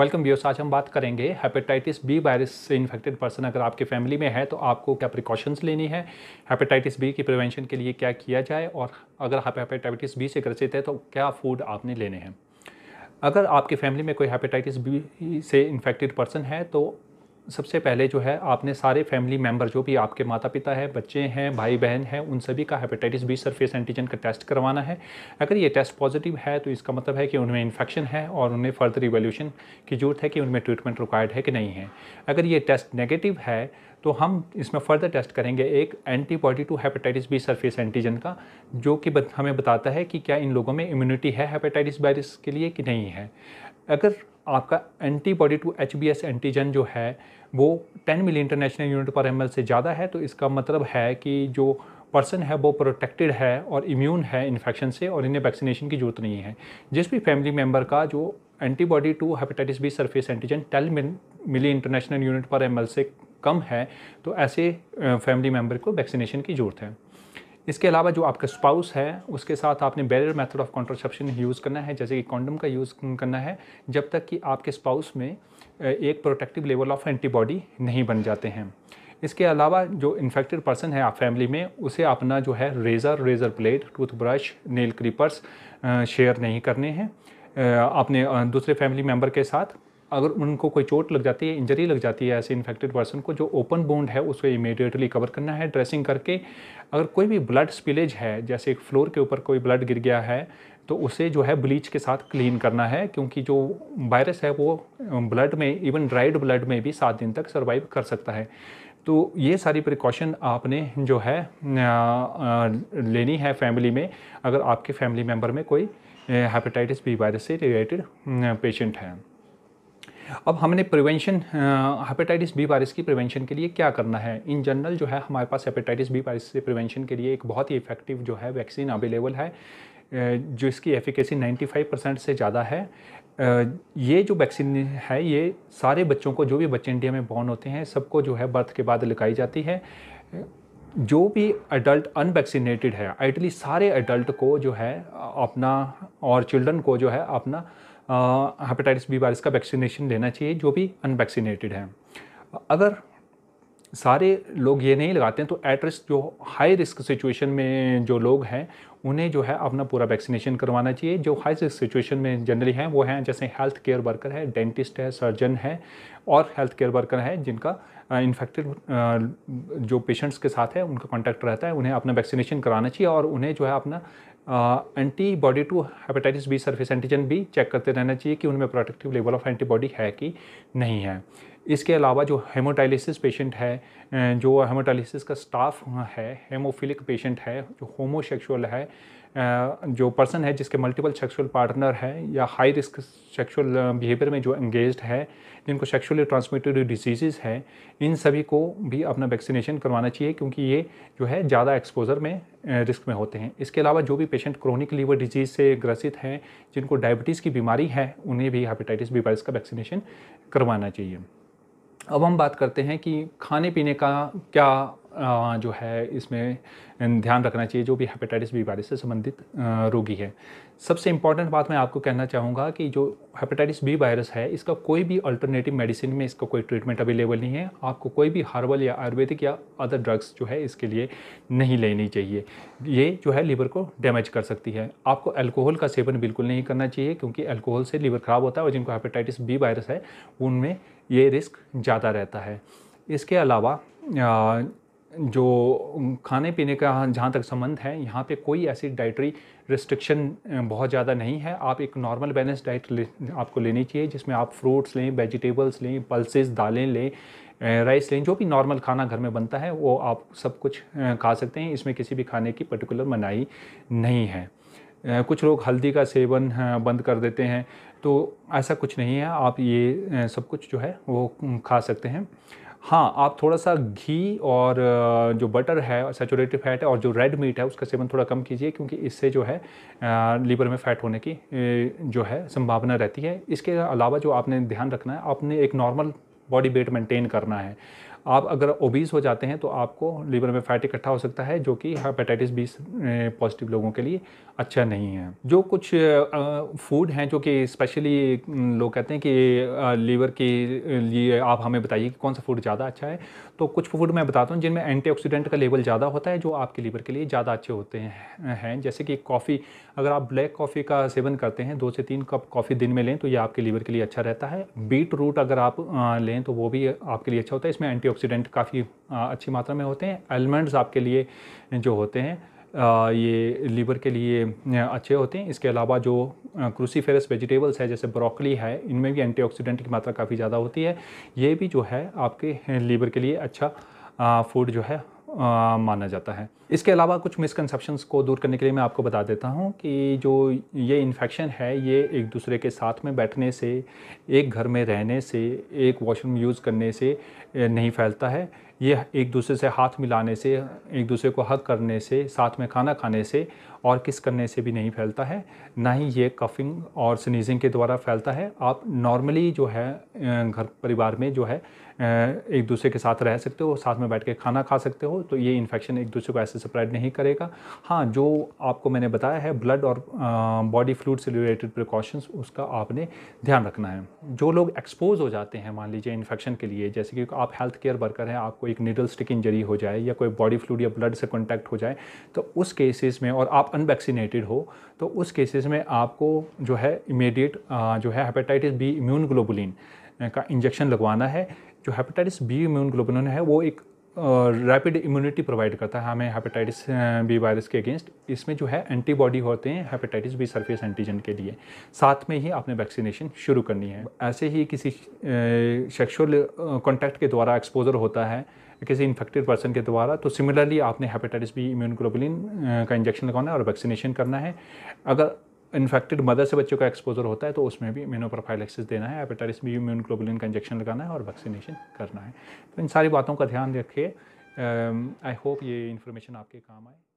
welcome viewers आज हम बात करेंगे हेपेटाइटिस बी वायरस से इन्फेक्टेड पर्सन अगर आपके फैमिली में है तो आपको क्या प्रिकॉशंस लेनी है हेपेटाइटिस बी की प्रिवेंशन के लिए क्या किया जाए और अगर आप हेपेटाइटिस बी से ग्रसित है तो क्या फूड आपने लेने हैं अगर आपके फैमिली में कोई हेपेटाइटिस बी से इन्फेक्टेड पर्सन है तो सबसे पहले जो है आपने सारे फैमिली मेम्बर जो भी आपके माता पिता है बच्चे हैं भाई बहन हैं उन सभी का हेपेटाइटिस बी सरफेस एंटीजन का टेस्ट करवाना है अगर ये टेस्ट पॉजिटिव है तो इसका मतलब है कि उनमें इन्फेक्शन है और उन्हें फर्दर इवेल्यूशन की ज़रूरत है कि उनमें ट्रीटमेंट रिक्वायर्ड है कि नहीं है अगर ये टेस्ट नेगेटिव है तो हम इसमें फर्दर टेस्ट करेंगे एक antibody to hepatitis B surface antigen का जो कि हमें बताता है कि क्या इन लोगों में इम्यूनिटी है हेपेटाइटिस वायरस के लिए कि नहीं है अगर आपका एंटीबॉडी टू एच एंटीजन जो है वो 10 milli international unit per M से ज़्यादा है तो इसका मतलब है कि जो पर्सन है वो प्रोटेक्टेड है और इम्यून है इन्फेक्शन से और इन्हें वैक्सीनेशन की जरूरत नहीं है जिस भी फैमिली मेम्बर का जो antibody to hepatitis B surface antigen ten milli international unit per M से कम है तो ऐसे फैमिली मेम्बर को वैक्सीनेशन की ज़रूरत है इसके अलावा जो आपका स्पाउस है उसके साथ आपने barrier method of contraception use करना है जैसे कि कॉन्डम का यूज़ करना है जब तक कि आपके स्पाउस में एक प्रोटेक्टिव लेवल ऑफ एंटीबॉडी नहीं बन जाते हैं इसके अलावा जो इन्फेक्टेड पर्सन है आप फैमिली में उसे अपना जो है razor razor blade toothbrush nail clippers share नहीं करने हैं अपने दूसरे फैमिली मेम्बर के साथ अगर उनको कोई चोट लग जाती है इंजरी लग जाती है ऐसे इन्फेक्टेड पर्सन को जो ओपन बोन्ड है उसको इमीडिएटली कवर करना है ड्रेसिंग करके अगर कोई भी ब्लड स्पिलेज है जैसे एक फ्लोर के ऊपर कोई ब्लड गिर गया है तो उसे जो है ब्लीच के साथ क्लीन करना है क्योंकि जो वायरस है वो ब्लड में इवन ड्राइड ब्लड में भी सात दिन तक सर्वाइव कर सकता है तो ये सारी प्रिकॉशन आपने जो है लेनी है फैमिली में अगर आपके फैमिली मेम्बर में कोई हेपेटाइटिस बी वायरस से रिलेटेड पेशेंट है अब हमने प्रिवेंशन हेपेटाइटिस बी वायरस की प्रिवेंशन के लिए क्या करना है इन जनरल जो है हमारे पास हेपेटाइटिस बी वायरस से प्रिवेंशन के लिए एक बहुत ही इफेक्टिव जो है वैक्सीन अवेलेबल है जो इसकी एफिकेसी 95 परसेंट से ज़्यादा है ये जो वैक्सीन है ये सारे बच्चों को जो भी बच्चे इंडिया में बॉर्न होते हैं सबको जो है बर्थ के बाद लगाई जाती है जो भी एडल्ट अनवैक्सीनेटेड है आइटली सारे एडल्ट को जो है अपना और चिल्ड्रन को जो है अपना हेपेटाइटिस बी वायरस का वैक्सीनेशन लेना चाहिए जो भी अनवैक्सीनेटेड हैं अगर सारे लोग ये नहीं लगाते हैं तो एट रिस्क जो हाई रिस्क सिचुएशन में जो लोग हैं उन्हें जो है अपना पूरा वैक्सीनेशन करवाना चाहिए जो हाई रिस्क सिचुएशन में जनरली हैं वो हैं जैसे हेल्थ केयर वर्कर है डेंटिस्ट है सर्जन है और हेल्थ केयर वर्कर हैं जिनका इन्फेक्टेड जो पेशेंट्स के साथ है उनका कॉन्टैक्ट रहता है उन्हें अपना वैक्सीनेशन कराना चाहिए और उन्हें जो है अपना antibody to hepatitis B surface antigen भी चेक करते रहना चाहिए कि उनमें प्रोटेक्टिव लेवल ऑफ एंटीबॉडी है कि नहीं है इसके अलावा जो हेमोटाइलिसिस पेशेंट है जो हेमोटाइलिसिस का स्टाफ है हेमोफिलिक पेशेंट है जो होमोसेक्सुअल है जो पर्सन है जिसके मल्टीपल सेक्सुअल पार्टनर है या हाई रिस्क सेक्सुअल बिहेवियर में जो एंगेज है जिनको सेक्सुअली ट्रांसमिटेड डिजीज़ हैं इन सभी को भी अपना वैक्सीनेशन करवाना चाहिए क्योंकि ये जो है ज़्यादा एक्सपोजर में रिस्क में होते हैं इसके अलावा जो भी पेशेंट क्रोनिक लीवर डिजीज़ से ग्रसित हैं जिनको डायबिटीज़ की बीमारी है उन्हें भी हेपेटाइटिस बी वायरस का वैक्सीनेशन करवाना चाहिए अब हम बात करते हैं कि खाने पीने का क्या जो है इसमें ध्यान रखना चाहिए जो भी हेपेटाइटिस बी वायरस से संबंधित रोगी है सबसे इम्पॉर्टेंट बात मैं आपको कहना चाहूँगा कि जो हेपेटाइटिस बी वायरस है इसका कोई भी अल्टरनेटिव मेडिसिन में इसका कोई ट्रीटमेंट अवेलेबल नहीं है आपको कोई भी हर्बल या आयुर्वेदिक या अदर ड्रग्स जो है इसके लिए नहीं लेनी चाहिए ये जो है लीवर को डैमेज कर सकती है आपको अल्कोहल का सेवन बिल्कुल नहीं करना चाहिए क्योंकि अल्कोहल से लीवर ख़राब होता है और जिनको हेपेटाइटिस बी वायरस है उनमें ये रिस्क ज़्यादा रहता है इसके अलावा जो खाने पीने का जहाँ तक संबंध है यहाँ पे कोई ऐसी डाइटरी रिस्ट्रिक्शन बहुत ज़्यादा नहीं है आप एक नॉर्मल बैलेंस डाइट ले, आपको लेनी चाहिए जिसमें आप फ्रूट्स लें वेजिटेबल्स लें पल्सेस दालें लें राइस लें जो भी नॉर्मल खाना घर में बनता है वो आप सब कुछ खा सकते हैं इसमें किसी भी खाने की पर्टिकुलर मनाही नहीं है कुछ लोग हल्दी का सेवन बंद कर देते हैं तो ऐसा कुछ नहीं है आप ये सब कुछ जो है वो खा सकते हैं हाँ आप थोड़ा सा घी और जो बटर है सेचूरेटिव फैट है और जो रेड मीट है उसका सेवन थोड़ा कम कीजिए क्योंकि इससे जो है लीवर में फ़ैट होने की जो है संभावना रहती है इसके अलावा जो आपने ध्यान रखना है आपने एक नॉर्मल बॉडी वेट मेंटेन करना है आप अगर ओबीज हो जाते हैं तो आपको लीवर में फैट इकट्ठा हो सकता है जो कि हेपेटाइटिस बी पॉजिटिव लोगों के लिए अच्छा नहीं है जो कुछ फूड हैं जो कि स्पेशली लोग कहते हैं कि लीवर के लिए आप हमें बताइए कि कौन सा फूड ज़्यादा अच्छा है तो कुछ फूड मैं बताता हूँ जिनमें एंटी का लेवल ज़्यादा होता है जो आपके लीवर के लिए ज़्यादा अच्छे होते हैं जैसे कि कॉफ़ी अगर आप ब्लैक कॉफ़ी का सेवन करते हैं दो से तीन कप कॉफ़ी दिन में लें तो ये आपके लीवर के लिए अच्छा रहता है बीट रूट अगर आप लें तो वो भी आपके लिए अच्छा होता है इसमें एंटी एंटीऑक्सीडेंट काफ़ी अच्छी मात्रा में होते हैं आलमंड्स आपके लिए जो होते हैं आ, ये लीवर के लिए अच्छे होते हैं इसके अलावा जो क्रूसीफेरस वेजिटेबल्स है जैसे ब्रोकली है इनमें भी एंटीऑक्सीडेंट की मात्रा काफ़ी ज़्यादा होती है ये भी जो है आपके लीवर के लिए अच्छा फूड जो है माना जाता है इसके अलावा कुछ मिसकनसप्शंस को दूर करने के लिए मैं आपको बता देता हूँ कि जो ये इन्फेक्शन है ये एक दूसरे के साथ में बैठने से एक घर में रहने से एक वॉशरूम यूज़ करने से नहीं फैलता है ये एक दूसरे से हाथ मिलाने से एक दूसरे को हक करने से साथ में खाना खाने से और किस करने से भी नहीं फैलता है ना ही ये कफिंग और स्नीजिंग के द्वारा फैलता है आप नॉर्मली जो है घर परिवार में जो है एक दूसरे के साथ रह सकते हो साथ में बैठ के खाना खा सकते हो तो ये इन्फेक्शन एक दूसरे को ऐसे स्प्रेड नहीं करेगा हाँ जो आपको मैंने बताया है ब्लड और बॉडी फ्लूड से रिलेटेड प्रिकॉशंस उसका आपने ध्यान रखना है जो लोग एक्सपोज हो जाते हैं मान लीजिए इन्फेक्शन के लिए जैसे कि आप हेल्थ केयर वर्कर हैं आपको एक नीडल स्टिक इंजरी हो जाए या कोई बॉडी फ्लूड या ब्लड से कॉन्टैक्ट हो जाए तो उस केसेस में और आप अनवैक्सीनेटेड हो तो उस केसेस में आपको जो है इमेडिएट जो है हेपेटाइटिस बी इम्यून ग्लोबुलिन का इंजेक्शन लगवाना है जो हेपेटाइटिस बी इम्यून ग्लोबुलिन है वो एक रैपिड इम्यूनिटी प्रोवाइड करता है हमें हेपेटाइटिस बी वायरस के अगेंस्ट इसमें जो है एंटीबॉडी होते हैं हेपेटाइटिस बी सरफेस एंटीजन के लिए साथ में ही आपने वैक्सीनेशन शुरू करनी है ऐसे ही किसी सेक्शुअल कॉन्टैक्ट के द्वारा एक्सपोजर होता है किसी इन्फेक्टेड पर्सन के द्वारा तो सिमिलरली आपने हेपेटाइटिस बी इम्यूनग्लोबुलिन का इंजेक्शन लगाना है और वैक्सीनेशन करना है अगर इन्फेक्टेड मदर से बच्चों का एक्सपोजर होता है तो उसमें भी एक्सेस देना है हेपेटाइटिस बी इम्यून ग्लोबुलिन का इंजेक्शन लगाना है और वैक्सीनेशन करना है तो इन सारी बातों का ध्यान रखिए आई होप ये इन्फॉर्मेशन आपके काम आए